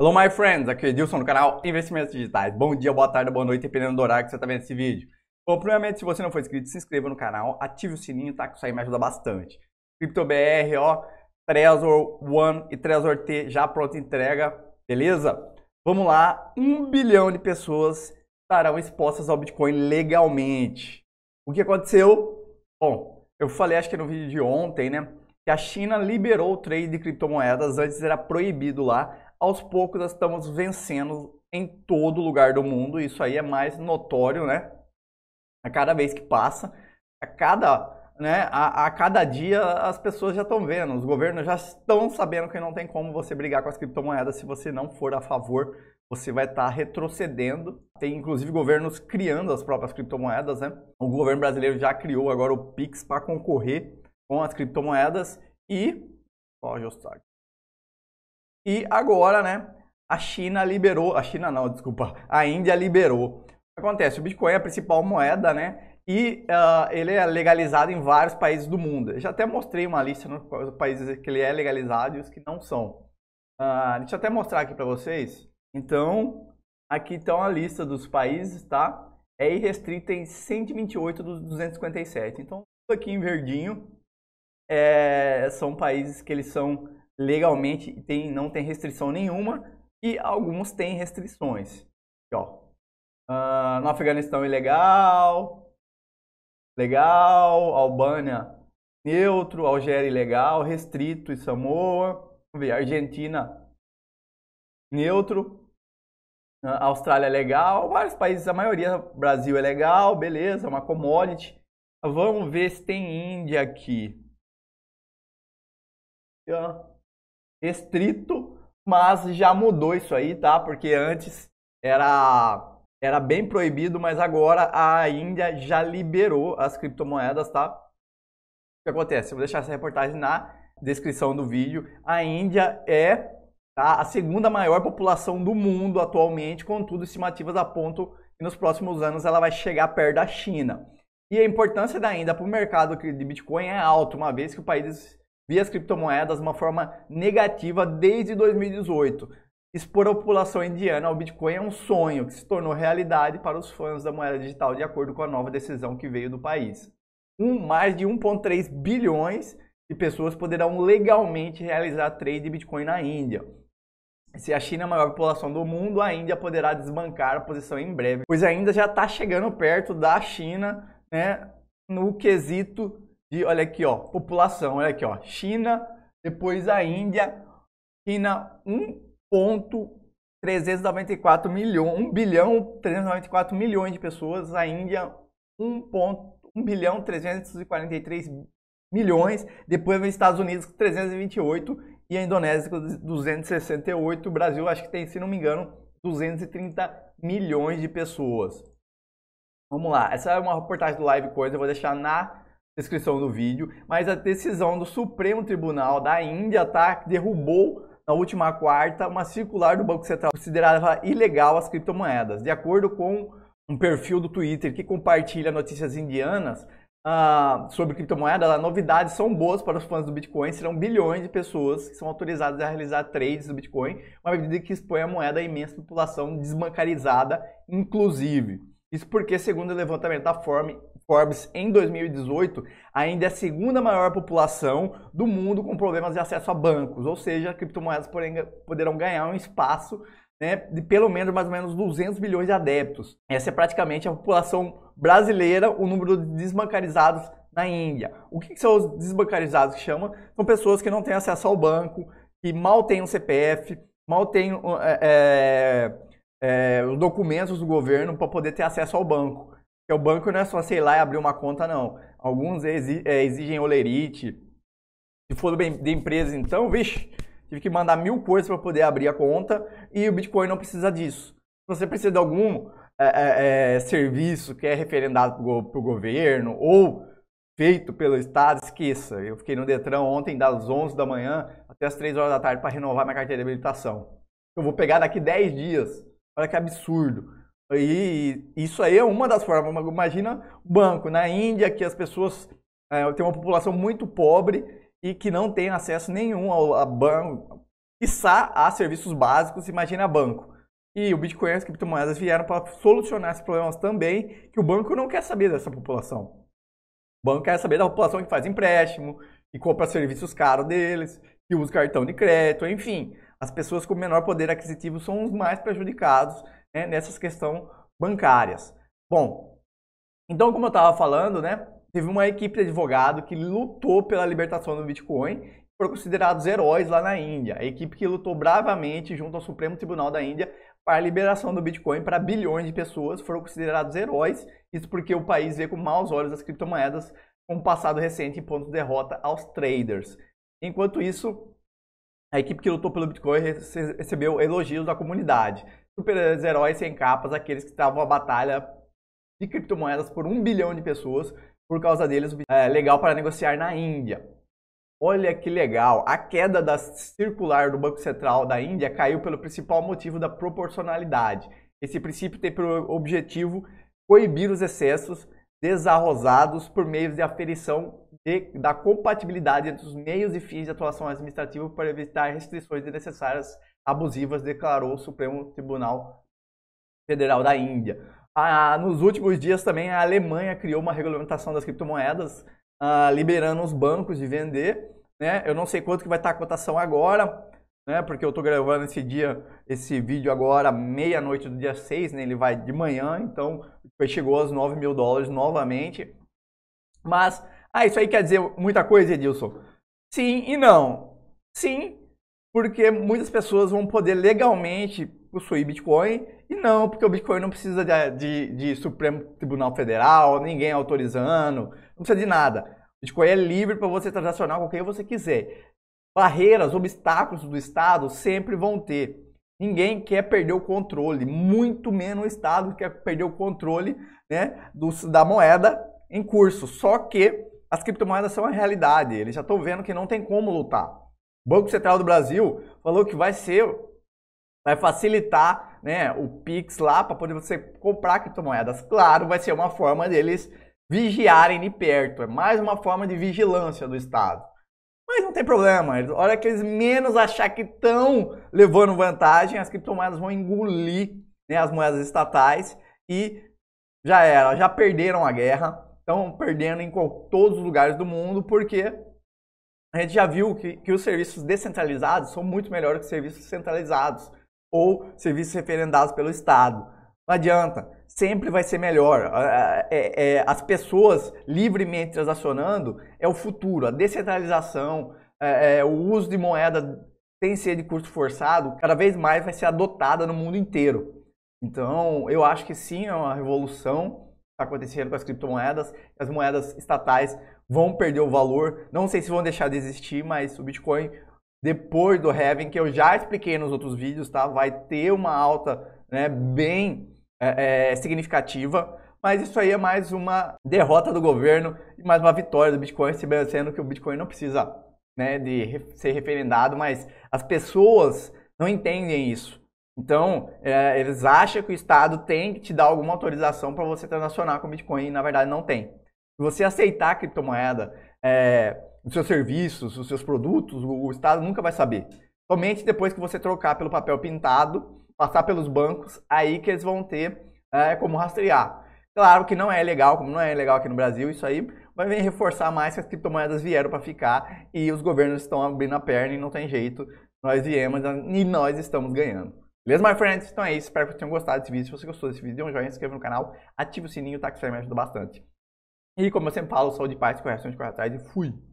Hello, my friends! Aqui é Edilson do canal Investimentos Digitais. Bom dia, boa tarde, boa noite, dependendo do horário que você está vendo esse vídeo. Bom, primeiramente, se você não for inscrito, se inscreva no canal, ative o sininho, tá? Que isso aí me ajuda bastante. CryptoBR, ó, Trezor One e Trezor T já pronta entrega, beleza? Vamos lá, um bilhão de pessoas estarão expostas ao Bitcoin legalmente. O que aconteceu? Bom, eu falei, acho que no vídeo de ontem, né? Que a China liberou o trade de criptomoedas, antes era proibido lá aos poucos nós estamos vencendo em todo lugar do mundo. Isso aí é mais notório, né? A cada vez que passa, a cada, né, a, a cada dia as pessoas já estão vendo, os governos já estão sabendo que não tem como você brigar com as criptomoedas se você não for a favor. Você vai estar tá retrocedendo. Tem inclusive governos criando as próprias criptomoedas, né? O governo brasileiro já criou agora o Pix para concorrer com as criptomoedas e Pode ajustar e agora, né, a China liberou, a China não, desculpa, a Índia liberou. O que acontece? O Bitcoin é a principal moeda, né? E uh, ele é legalizado em vários países do mundo. Eu já até mostrei uma lista dos países que ele é legalizado e os que não são. Uh, deixa eu até mostrar aqui para vocês. Então, aqui estão a lista dos países, tá? É irrestrita em 128 dos 257. Então, tudo aqui em verdinho é, são países que eles são legalmente tem, não tem restrição nenhuma e alguns têm restrições. Aqui, ó. Uh, no Afeganistão ilegal, legal, Albânia neutro, Algéria ilegal, restrito e Samoa, vamos ver, Argentina neutro, uh, Austrália legal, vários países, a maioria, Brasil é legal, beleza, uma commodity. Vamos ver se tem Índia aqui. Yeah estrito, mas já mudou isso aí, tá? Porque antes era era bem proibido, mas agora a Índia já liberou as criptomoedas, tá? O que acontece? Eu vou deixar essa reportagem na descrição do vídeo. A Índia é tá, a segunda maior população do mundo atualmente, contudo, estimativas apontam que nos próximos anos ela vai chegar perto da China. E a importância da Índia para o mercado de Bitcoin é alta, uma vez que o país via as criptomoedas de uma forma negativa desde 2018. Expor a população indiana ao Bitcoin é um sonho que se tornou realidade para os fãs da moeda digital, de acordo com a nova decisão que veio do país. Um, mais de 1,3 bilhões de pessoas poderão legalmente realizar trade de Bitcoin na Índia. Se a China é a maior população do mundo, a Índia poderá desbancar a posição em breve, pois ainda já está chegando perto da China né, no quesito de, olha aqui, ó, população, olha aqui, ó, China, depois a Índia, China 1.394 milhões, 1 bilhão 394 milhões de pessoas, a Índia 1, 1 bilhão 343 milhões, depois vem Estados Unidos com 328 e a Indonésia com 268, o Brasil acho que tem, se não me engano, 230 milhões de pessoas. Vamos lá, essa é uma reportagem do Live Coisa, eu vou deixar na descrição do vídeo, mas a decisão do Supremo Tribunal da Índia, tá, derrubou na última quarta uma circular do Banco Central considerava ilegal as criptomoedas. De acordo com um perfil do Twitter que compartilha notícias indianas uh, sobre criptomoedas, as novidades são boas para os fãs do Bitcoin, serão bilhões de pessoas que são autorizadas a realizar trades do Bitcoin, uma medida que expõe a moeda à imensa população desbancarizada, inclusive. Isso porque, segundo o levantamento da Forbes, em 2018, ainda é a segunda maior população do mundo com problemas de acesso a bancos. Ou seja, criptomoedas poderão ganhar um espaço né, de pelo menos mais ou menos 200 bilhões de adeptos. Essa é praticamente a população brasileira, o número de desbancarizados na Índia. O que, são os desbancarizados que chamam? São pessoas que não têm acesso ao banco, que mal têm um CPF, mal têm é, é é, os documentos do governo para poder ter acesso ao banco. Porque o banco não é só, sei lá, abrir uma conta, não. Alguns é, exigem olerite. Se for de empresa, então, vixe, tive que mandar mil coisas para poder abrir a conta e o Bitcoin não precisa disso. Se você precisa de algum é, é, é serviço que é referendado para o governo ou feito pelo Estado, esqueça. Eu fiquei no Detran ontem das 11 da manhã até as 3 horas da tarde para renovar minha carteira de habilitação. Eu vou pegar daqui 10 dias. Olha que absurdo. E isso aí é uma das formas. Imagina o banco na Índia, que as pessoas é, têm uma população muito pobre e que não tem acesso nenhum ao, a banco, quiçá a serviços básicos, imagina banco. E o Bitcoin e as criptomoedas vieram para solucionar esses problemas também, que o banco não quer saber dessa população. O banco quer saber da população que faz empréstimo, que compra serviços caros deles, que usa cartão de crédito, enfim as pessoas com menor poder aquisitivo são os mais prejudicados né, nessas questões bancárias. Bom, então como eu estava falando, né, teve uma equipe de advogado que lutou pela libertação do Bitcoin foram considerados heróis lá na Índia, a equipe que lutou bravamente junto ao Supremo Tribunal da Índia para a liberação do Bitcoin para bilhões de pessoas, foram considerados heróis, isso porque o país vê com maus olhos as criptomoedas com um passado recente e ponto de derrota aos traders. Enquanto isso, a equipe que lutou pelo Bitcoin recebeu elogios da comunidade. Super-heróis sem capas, aqueles que estavam a batalha de criptomoedas por um bilhão de pessoas. Por causa deles, é legal para negociar na Índia. Olha que legal! A queda da circular do Banco Central da Índia caiu pelo principal motivo da proporcionalidade. Esse princípio tem por objetivo coibir os excessos desarrozados por meio de aferição de, da compatibilidade entre os meios e fins de atuação administrativa para evitar restrições desnecessárias abusivas, declarou o Supremo Tribunal Federal da Índia. Ah, nos últimos dias também a Alemanha criou uma regulamentação das criptomoedas, ah, liberando os bancos de vender. Né? Eu não sei quanto que vai estar a cotação agora, né? porque eu estou gravando esse dia, esse vídeo agora, meia-noite do dia 6, né? ele vai de manhã, então chegou aos 9 mil dólares novamente. Mas, ah, isso aí quer dizer muita coisa, Edilson? Sim e não. Sim, porque muitas pessoas vão poder legalmente possuir Bitcoin e não, porque o Bitcoin não precisa de, de, de Supremo Tribunal Federal, ninguém autorizando, não precisa de nada. O Bitcoin é livre para você transacionar com quem você quiser. Barreiras, obstáculos do Estado sempre vão ter. Ninguém quer perder o controle, muito menos o Estado quer perder o controle né, do, da moeda em curso. Só que as criptomoedas são a realidade, eles já estão vendo que não tem como lutar. O Banco Central do Brasil falou que vai ser, vai facilitar né, o Pix lá para poder você comprar criptomoedas. Claro, vai ser uma forma deles vigiarem de perto, é mais uma forma de vigilância do Estado mas não tem problema. A hora que eles menos achar que estão levando vantagem, as criptomoedas vão engolir né, as moedas estatais e já era, já perderam a guerra, estão perdendo em todos os lugares do mundo, porque a gente já viu que, que os serviços descentralizados são muito melhores que serviços centralizados ou serviços referendados pelo Estado. Não adianta. Sempre vai ser melhor. É, é, as pessoas livremente transacionando é o futuro. A descentralização, é, o uso de moeda sem ser de custo forçado, cada vez mais vai ser adotada no mundo inteiro. Então, eu acho que sim, é uma revolução que está acontecendo com as criptomoedas. As moedas estatais vão perder o valor. Não sei se vão deixar de existir, mas o Bitcoin, depois do halving, que eu já expliquei nos outros vídeos, tá? vai ter uma alta né, bem é, é, significativa, mas isso aí é mais uma derrota do governo e mais uma vitória do Bitcoin, sendo que o Bitcoin não precisa né, de ser referendado, mas as pessoas não entendem isso. Então, é, eles acham que o Estado tem que te dar alguma autorização para você transacionar com Bitcoin e, na verdade, não tem. Se você aceitar a criptomoeda, é, os seus serviços, os seus produtos, o, o Estado nunca vai saber. Somente depois que você trocar pelo papel pintado passar pelos bancos, aí que eles vão ter é, como rastrear. Claro que não é legal, como não é legal aqui no Brasil, isso aí vai reforçar mais que as criptomoedas vieram para ficar e os governos estão abrindo a perna e não tem jeito. Nós viemos e nós estamos ganhando. Beleza, my friends? Então é isso. Espero que tenham gostado desse vídeo. Se você gostou desse vídeo, dê um joinha, se inscreva no canal, ative o sininho, tá? Que isso aí me ajuda bastante. E como eu sempre falo, saúde paz, correção de correr atrás e fui!